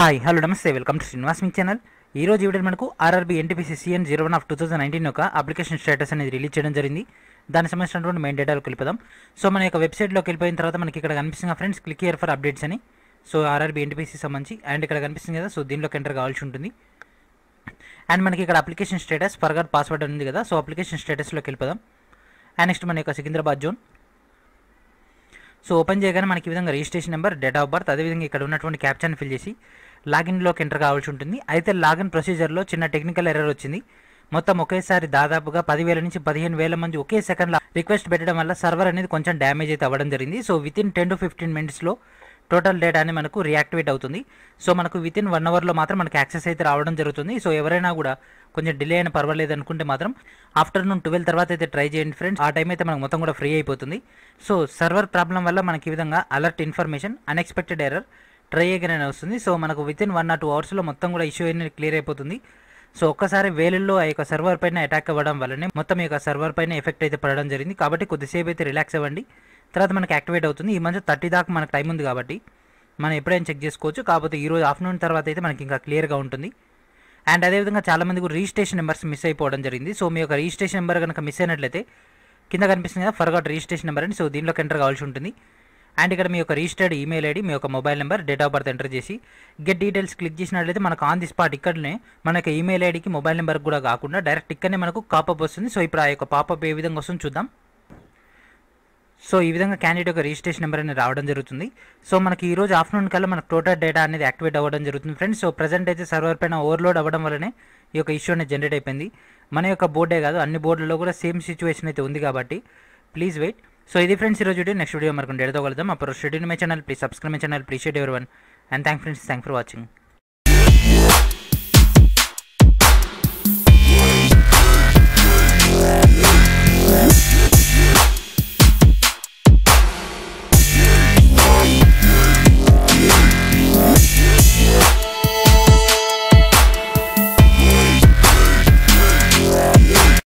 hi hello నమస్తే welcome to Srinivas మీ channel ఈ రోజు ఈవిడ మనకు RRB NTPC CEN zero one of two thousand nineteen యొక్క అప్లికేషన్ స్టేటస్ అనేది రిలీజ్ చేయడం జరిగింది దానికి సంబంధించినటువంటి మెయిన్ డేటాలు వెళ్ళిపోదాం సో మన యొక్క వెబ్సైట్లోకి వెళ్ళిపోయిన తర్వాత మనకి ఇక్కడ కనిపిస్తుంది friends click here for updates అని సో ఆర్ఆర్బీ ఎన్టీపీసీ సంబంధించి అండ్ ఇక్కడ కనిపిస్తుంది కదా సో దీనిలోకి ఎంటర్ కావాల్సి ఉంటుంది అండ్ మనకి ఇక్కడ అప్లికేషన్ స్టేటస్ ఫర్గా పాస్వర్డ్ ఉంది కదా సో అప్లికేషన్ స్టేటస్లోకి వెళ్ళిపోదాం అండ్ నెక్స్ట్ మన యొక్క సికింద్రాబాద్ జోన్ సో ఓపెన్ చేయగానే మనకి విధంగా registration number date of birth అదేవిధంగా ఇక్కడ ఉన్నటువంటి క్యాప్చర్ని ఫిల్ చేసి లాగిన్లోకి ఎంటర్ కావాల్సి ఉంటుంది అయితే లాగిన్ ప్రొసీజర్లో చిన్న టెక్నికల్ ఎర్రర్ వచ్చింది మొత్తం ఒకేసారి దాదాపుగా పదివేల నుంచి పదిహేను వేల మంది ఒకే సెకండ్లో రిక్వెస్ట్ పెట్టడం వల్ల సర్వర్ అనేది కొంచెం డ్యామేజ్ అయితే అవ్వడం జరిగింది so within ten to fifteen మినిట్స్లో టోటల్ డేటా మనకు రియాక్టివేట్ అవుతుంది సో మనకు విత్ ఇన్ వన్ అవర్లో మాత్రం మనకు యాక్సెస్ అయితే రావడం జరుగుతుంది సో ఎవరైనా కూడా కొంచెం డిలే అయిన పర్వాలేదు అనుకుంటే మాత్రం ఆఫ్టర్నూన్ ట్వెల్వ్ తర్వాత అయితే ట్రై చేయండి ఫ్రెండ్స్ ఆ టైం అయితే మనకు మొత్తం కూడా ఫ్రీ అయిపోతుంది సో సర్వర్ ప్రాబ్లం వల్ల మనకి ఈ విధంగా alert information unexpected error try అయ్యగానే వస్తుంది సో మనకు within one or two అవర్స్లో మొత్తం కూడా ఇష్యూ అనేది క్లియర్ అయిపోతుంది సో ఒక్కసారి వేలుల్లో ఆ యొక్క సర్వర్ పైన అటాక్ అవ్వడం వల్లనే మొత్తం ఈ యొక్క సర్వర్ పైన ఎఫెక్ట్ అయితే పడడం జరిగింది కాబట్టి కొద్దిసేపు అయితే రిలాక్స్ అవ్వండి తర్వాత మనకి యాక్టివేట్ అవుతుంది ఈ మధ్య థర్టీ దాకా మనకు టైం ఉంది కాబట్టి మనం ఎప్పుడైనా చెక్ చేసుకోవచ్చు కాకపోతే ఈరోజు ఆఫ్టర్నూన్ తర్వాత అయితే మనకి ఇంకా క్లియర్గా ఉంటుంది అండ్ అదేవిధంగా చాలామంది కూడా రిజిస్ట్రేషన్ నెంబర్స్ మిస్ అయిపోవడం జరిగింది సో మీ యొక్క రిజిస్ట్రేషన్ నెంబర్ కనుక మిస్ అయినట్లయితే కింద కనిపిస్తుంది కదా ఫర్గాట్ రిజిస్ట్రేషన్ నెంబర్ అని సో దీనిలోకి ఎంటర్ కావాల్సి ఉంటుంది అండ్ ఇక్కడ మీ యొక్క రిజిస్టర్డ్ ఈమెయిల్ ఐడి మీ యొక్క mobile number date of birth enter చేసి గెట్ డీటెయిల్స్ క్లిక్ చేసినట్లయితే మనకు ఆన్ ది స్పాట్ ఇక్కడనే మనకి ఈమెయిల్ ఐడికి మొబైల్ నెంబర్ కూడా కాకుండా డైరెక్ట్ ఇక్కడనే మనకు కాపప్ వస్తుంది సో ఇప్పుడు ఆ యొక్క పాపప్ ఏ విధంగా వస్తుంది చూద్దాం సో ఈ విధంగా క్యాండిడేట్ యొక్క రిజిస్ట్రేషన్ నెంబర్ అనేది రావడం జరుగుతుంది సో మనకి ఈ రోజు ఆఫ్టర్నూన్ కల్లా మనకు టోటల్ డేటా అనేది యాక్టివేట్ అవ్వడం జరుగుతుంది ఫ్రెండ్స్ సో ప్రజెంట్ అయితే సర్వర్ పైన ఓవర్లోడ్ అవ్వడం వల్లనే ఈ యొక్క ఇష్యూ అనేది జనరేట్ అయిపోయింది మన యొక్క బోర్డే కాదు అన్ని బోర్డులలో కూడా సేమ్ సిచ్యువేషన్ అయితే ఉంది కాబట్టి ప్లీజ్ వెయిట్ సో ఇది ఫ్రెండ్స్ ఈరోజు వీడియో నెక్స్ట్ వీడియో మనకు డేటాతో కలుద్దాం అప్పుడు షెడ్యూల్ my channel please subscribe my channel please share everyone and thank friends thank for watching